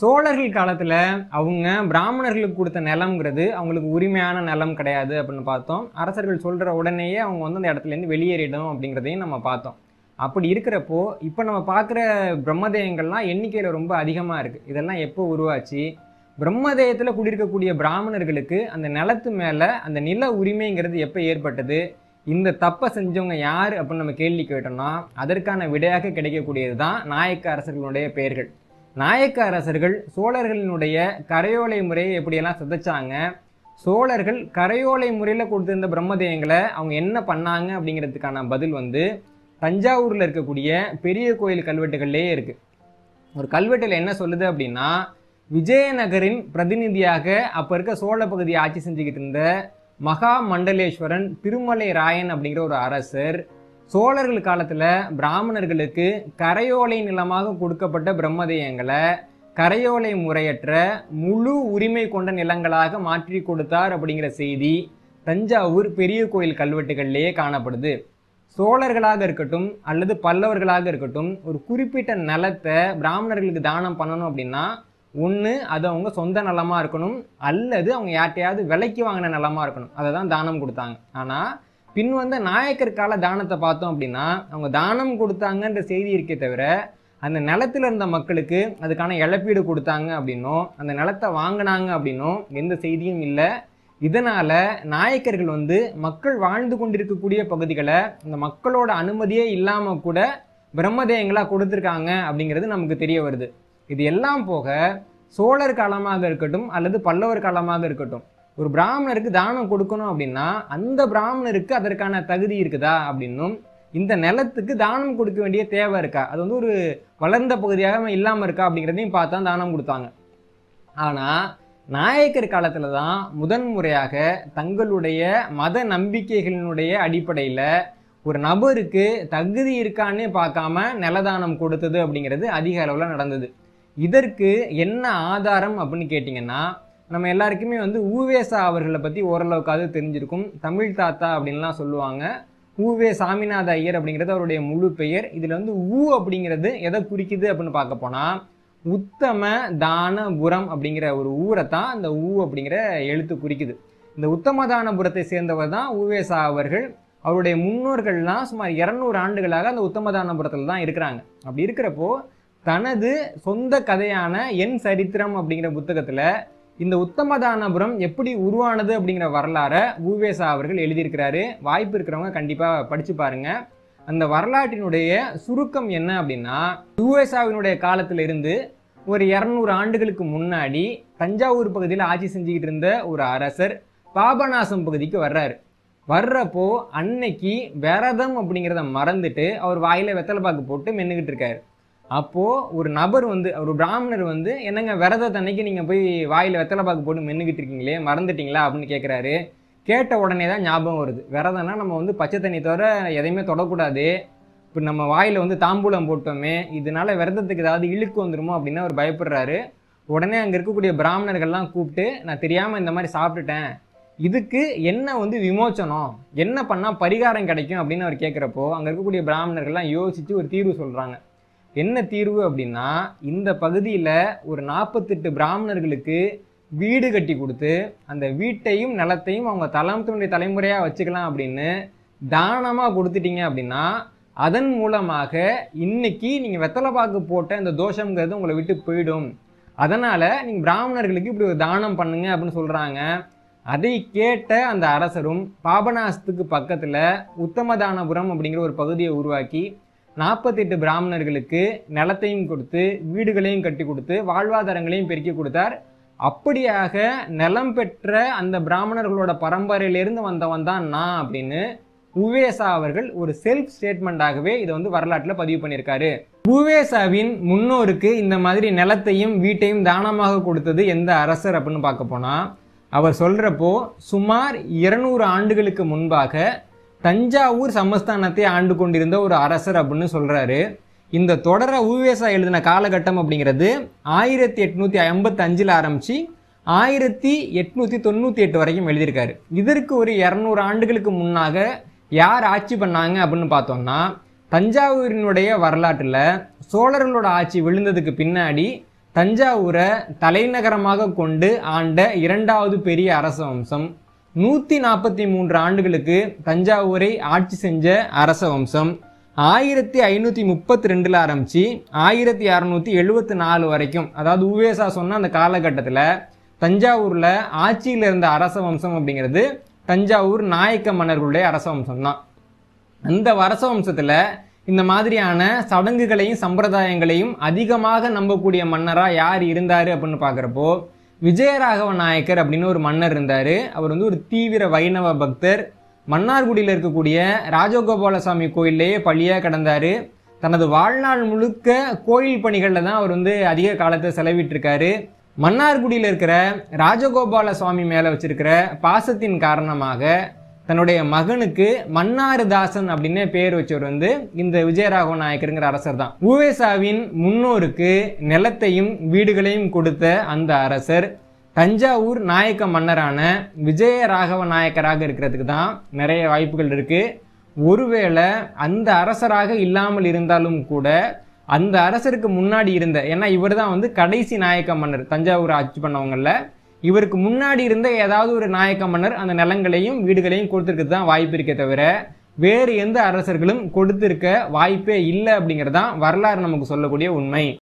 சோழர்கள் காலத்தில் அவங்க பிராமணர்களுக்கு கொடுத்த நிலம்ங்கிறது அவங்களுக்கு உரிமையான நிலம் கிடையாது அப்படின்னு பார்த்தோம் அரசர்கள் சொல்கிற உடனேயே அவங்க வந்து அந்த இடத்துலேருந்து வெளியேறிடும் அப்படிங்கிறதையும் நம்ம பார்த்தோம் அப்படி இருக்கிறப்போ இப்போ நம்ம பார்க்குற பிரம்மதேயங்கள்லாம் எண்ணிக்கையில் ரொம்ப அதிகமாக இருக்குது இதெல்லாம் எப்போ உருவாச்சு பிரம்மதேயத்தில் குடியிருக்கக்கூடிய பிராமணர்களுக்கு அந்த நிலத்து மேலே அந்த நில உரிமைங்கிறது எப்போ ஏற்பட்டது இந்த தப்பை செஞ்சவங்க யார் அப்படின்னு நம்ம கேள்வி கேட்டோம்னா அதற்கான விடையாக கிடைக்கக்கூடியது தான் நாயக்க அரசர்களுடைய பெயர்கள் நாயக்க அரசர்கள் சோழர்களினுடைய கரையோலை முறையை எப்படியெல்லாம் சிதைச்சாங்க சோழர்கள் கரையோலை முறையில் கொடுத்திருந்த பிரம்மதேயங்களை அவங்க என்ன பண்ணாங்க அப்படிங்கிறதுக்கான பதில் வந்து தஞ்சாவூரில் இருக்கக்கூடிய பெரிய கோயில் கல்வெட்டுகள்லேயே இருக்குது ஒரு கல்வெட்டில் என்ன சொல்லுது அப்படின்னா விஜயநகரின் பிரதிநிதியாக அப்போ இருக்க சோழ பகுதியை ஆட்சி செஞ்சுக்கிட்டு இருந்த மகா மண்டலேஸ்வரன் திருமலை ராயன் அப்படிங்கிற ஒரு அரசர் சோழர்கள் காலத்தில் பிராமணர்களுக்கு கரையோலை நிலமாக கொடுக்கப்பட்ட பிரம்மதேயங்களை கரையோலை முறையற்ற முழு உரிமை கொண்ட நிலங்களாக மாற்றி கொடுத்தார் அப்படிங்கிற செய்தி தஞ்சாவூர் பெரிய கோயில் கல்வெட்டுகள்லேயே காணப்படுது சோழர்களாக இருக்கட்டும் அல்லது பல்லவர்களாக இருக்கட்டும் ஒரு குறிப்பிட்ட நிலத்தை பிராமணர்களுக்கு தானம் பண்ணணும் அப்படின்னா ஒன்று அது அவங்க சொந்த நலமாக இருக்கணும் அல்லது அவங்க யார்ட்டையாவது விலைக்கு வாங்கின நலமாக இருக்கணும் அதை தான் தானம் கொடுத்தாங்க ஆனால் பின் வந்த நாயக்கர் கால தானத்தை பார்த்தோம் அப்படின்னா அவங்க தானம் கொடுத்தாங்கன்ற செய்தி இருக்கே தவிர அந்த நிலத்தில் இருந்த மக்களுக்கு அதுக்கான இழப்பீடு கொடுத்தாங்க அப்படின்னும் அந்த நிலத்தை வாங்கினாங்க அப்படின்னும் எந்த செய்தியும் இல்லை இதனால் நாயக்கர்கள் வந்து மக்கள் வாழ்ந்து கொண்டிருக்கக்கூடிய பகுதிகளை அந்த மக்களோட அனுமதியே இல்லாமல் கூட பிரம்மதேயங்களாக கொடுத்துருக்காங்க அப்படிங்கிறது நமக்கு தெரிய வருது இது எல்லாம் போக சோழர் காலமாக இருக்கட்டும் அல்லது பல்லவர் காலமாக இருக்கட்டும் ஒரு பிராமணருக்கு தானம் கொடுக்கணும் அப்படின்னா அந்த பிராமணருக்கு அதற்கான தகுதி இருக்குதா அப்படின்னும் இந்த நிலத்துக்கு தானம் கொடுக்க வேண்டிய தேவை இருக்கா அது வந்து ஒரு வளர்ந்த பகுதியாக இல்லாமல் இருக்கா அப்படிங்கிறதையும் பார்த்தா தானம் கொடுத்தாங்க ஆனால் நாயக்கர் காலத்தில் தான் முதன்முறையாக தங்களுடைய மத நம்பிக்கைகளினுடைய அடிப்படையில் ஒரு நபருக்கு தகுதி இருக்கான்னு பார்க்காம நிலதானம் கொடுத்தது அப்படிங்கிறது அதிக அளவில் நடந்தது இதற்கு என்ன ஆதாரம் அப்படின்னு கேட்டிங்கன்னா நம்ம எல்லாருக்குமே வந்து ஊவேசா அவர்களை பற்றி ஓரளவுக்காவது தெரிஞ்சிருக்கும் தமிழ் தாத்தா அப்படின்லாம் சொல்லுவாங்க ஊவே சாமிநாத ஐயர் அப்படிங்கிறது அவருடைய முழு பெயர் இதில் வந்து ஊ அப்படிங்கிறது எதை குறிக்குது அப்படின்னு பார்க்க போனால் உத்தம தானபுரம் அப்படிங்கிற ஒரு ஊரை தான் இந்த ஊ அப்படிங்கிற எழுத்து குறிக்குது இந்த உத்தமதானபுரத்தை சேர்ந்தவர் தான் ஊவேசா அவர்கள் அவருடைய முன்னோர்கள்லாம் சுமார் இரநூறு ஆண்டுகளாக அந்த உத்தமதானபுரத்தில் தான் இருக்கிறாங்க அப்படி இருக்கிறப்போ தனது சொந்த கதையான என் சரித்திரம் அப்படிங்கிற புத்தகத்தில் இந்த உத்தமதானபுரம் எப்படி உருவானது அப்படிங்கிற வரலாறை ஊவேசா அவர்கள் எழுதியிருக்கிறாரு வாய்ப்பு இருக்கிறவங்க கண்டிப்பாக படித்து பாருங்கள் அந்த வரலாற்றினுடைய சுருக்கம் என்ன அப்படின்னா காலத்தில் இருந்து ஒரு இரநூறு ஆண்டுகளுக்கு முன்னாடி தஞ்சாவூர் பகுதியில் ஆட்சி செஞ்சுக்கிட்டு இருந்த ஒரு அரசர் பாபநாசம் பகுதிக்கு வர்றாரு வர்றப்போ அன்னைக்கு விரதம் அப்படிங்கிறத மறந்துட்டு அவர் வாயில வெத்தலை பாக்கு போட்டு மென்னுக்கிட்டு இருக்காரு அப்போது ஒரு நபர் வந்து ஒரு பிராமணர் வந்து என்னங்க விரதத்தை அன்னைக்கு நீங்கள் போய் வாயில் வெத்தலை பாக்கு போட்டு மென்னுக்கிட்டு இருக்கீங்களே மறந்துட்டீங்களா அப்படின்னு கேட்குறாரு கேட்ட உடனே தான் ஞாபகம் வருது விரதம்னா நம்ம வந்து பச்சை தண்ணி தவிர எதையுமே தொடக்கூடாது இப்போ நம்ம வாயில் வந்து தாம்பூலம் போட்டோமே இதனால விரதத்துக்கு ஏதாவது இழுக்கு வந்துருமோ அப்படின்னு அவர் பயப்படுறாரு உடனே அங்கே இருக்கக்கூடிய பிராமணர்கள்லாம் கூப்பிட்டு நான் தெரியாமல் இந்த மாதிரி சாப்பிட்டுட்டேன் இதுக்கு என்ன வந்து விமோச்சனம் என்ன பண்ணால் பரிகாரம் கிடைக்கும் அப்படின்னு அவர் கேட்குறப்போ அங்கே இருக்கக்கூடிய பிராமணர்கள்லாம் யோசித்து ஒரு தீர்வு சொல்கிறாங்க என்ன தீர்வு அப்படின்னா இந்த பகுதியில் ஒரு நாற்பத்தெட்டு பிராமணர்களுக்கு வீடு கட்டி கொடுத்து அந்த வீட்டையும் நிலத்தையும் அவங்க தலைமுத்தினுடைய தலைமுறையாக வச்சுக்கலாம் அப்படின்னு தானமாக கொடுத்துட்டீங்க அப்படின்னா அதன் மூலமாக இன்னைக்கு நீங்கள் வெத்தலை பாக்கு போட்ட இந்த தோஷங்கிறது உங்களை விட்டு போயிடும் அதனால் நீங்கள் பிராமணர்களுக்கு இப்படி ஒரு தானம் பண்ணுங்க அப்படின்னு சொல்கிறாங்க அதை கேட்ட அந்த அரசரும் பாபநாசத்துக்கு பக்கத்தில் உத்தமதானபுரம் அப்படிங்கிற ஒரு பகுதியை உருவாக்கி நாற்பத்தெட்டு பிராமணர்களுக்கு நிலத்தையும் கொடுத்து வீடுகளையும் கட்டி கொடுத்து வாழ்வாதாரங்களையும் பெருக்கி கொடுத்தார் அப்படியாக நிலம் பெற்ற அந்த பிராமணர்களோட பரம்பரையிலிருந்து வந்தவன் தான் நான் அப்படின்னு உவேசா அவர்கள் ஒரு செல்ஃப் ஸ்டேட்மெண்ட்டாகவே இதை வந்து வரலாற்றில் பதிவு பண்ணியிருக்காரு உவேசாவின் முன்னோருக்கு இந்த மாதிரி நிலத்தையும் வீட்டையும் தானமாக கொடுத்தது எந்த அரசர் அப்படின்னு பார்க்க போனால் அவர் சொல்கிறப்போ சுமார் இருநூறு ஆண்டுகளுக்கு முன்பாக தஞ்சாவூர் சமஸ்தானத்தை ஆண்டு கொண்டிருந்த ஒரு அரசர் அப்படின்னு சொல்கிறாரு இந்த தொடரை ஊவேசா எழுதின காலகட்டம் அப்படிங்கிறது ஆயிரத்தி எட்நூற்றி ஐம்பத்தஞ்சில் ஆரம்பித்து ஆயிரத்தி எட்நூற்றி தொண்ணூற்றி எட்டு வரைக்கும் எழுதியிருக்காரு இதற்கு ஒரு இரநூறு ஆண்டுகளுக்கு முன்னாக யார் ஆட்சி பண்ணாங்க அப்படின்னு பார்த்தோம்னா தஞ்சாவூரினுடைய வரலாற்றில் சோழர்களோட ஆட்சி விழுந்ததுக்கு பின்னாடி தஞ்சாவூரை தலைநகரமாக கொண்டு ஆண்ட இரண்டாவது பெரிய அரச வம்சம் நூற்றி நாற்பத்தி மூன்று ஆண்டுகளுக்கு தஞ்சாவூரை ஆட்சி செஞ்ச அரச வம்சம் ஆயிரத்தி ஐநூற்றி முப்பத்தி ரெண்டில் ஆரம்பித்து ஆயிரத்தி அறநூற்றி எழுபத்தி நாலு வரைக்கும் அதாவது உவேசா சொன்ன அந்த காலகட்டத்தில் தஞ்சாவூரில் ஆட்சியில் இருந்த அரச வம்சம் அப்படிங்கிறது தஞ்சாவூர் நாயக்க மன்னர்களுடைய அரச வம்சம் தான் அந்த அரச வம்சத்தில் இந்த மாதிரியான சடங்குகளையும் சம்பிரதாயங்களையும் அதிகமாக நம்பக்கூடிய மன்னராக யார் இருந்தார் அப்படின்னு பார்க்குறப்போ விஜயராகவ நாயக்கர் அப்படின்னு ஒரு மன்னர் இருந்தார் அவர் வந்து ஒரு தீவிர வைணவ பக்தர் மன்னார்குடியில் இருக்கக்கூடிய ராஜகோபாலசாமி கோயிலேயே பழியாக கிடந்தார் தனது வாழ்நாள் முழுக்க கோயில் பணிகளில் தான் அவர் வந்து அதிக காலத்தை செலவிட்டிருக்காரு மன்னார்குடியில் இருக்கிற ராஜகோபால சுவாமி மேலே வச்சிருக்கிற பாசத்தின் காரணமாக தன்னுடைய மகனுக்கு மன்னாருதாசன் அப்படின்னு பேர் வச்சவர் வந்து இந்த விஜயராகவ நாயக்கருங்கிற அரசர் தான் உவேசாவின் முன்னோருக்கு நிலத்தையும் வீடுகளையும் கொடுத்த அந்த அரசர் தஞ்சாவூர் நாயக்க மன்னரான விஜயராகவ நாயக்கராக இருக்கிறதுக்கு தான் நிறைய வாய்ப்புகள் இருக்குது ஒருவேளை அந்த அரசராக இல்லாமல் இருந்தாலும் கூட அந்த அரசருக்கு முன்னாடி இருந்த ஏன்னா இவர் தான் வந்து கடைசி நாயக்க மன்னர் தஞ்சாவூர் ஆட்சி பண்ணவங்களில் இவருக்கு முன்னாடி இருந்த ஏதாவது ஒரு நாயக்க மன்னர் அந்த நிலங்களையும் வீடுகளையும் கொடுத்துருக்கிறது தான் வாய்ப்பு இருக்கே தவிர வேறு எந்த அரசர்களும் கொடுத்திருக்க வாய்ப்பே இல்லை அப்படிங்கிறது தான் வரலாறு நமக்கு சொல்லக்கூடிய உண்மை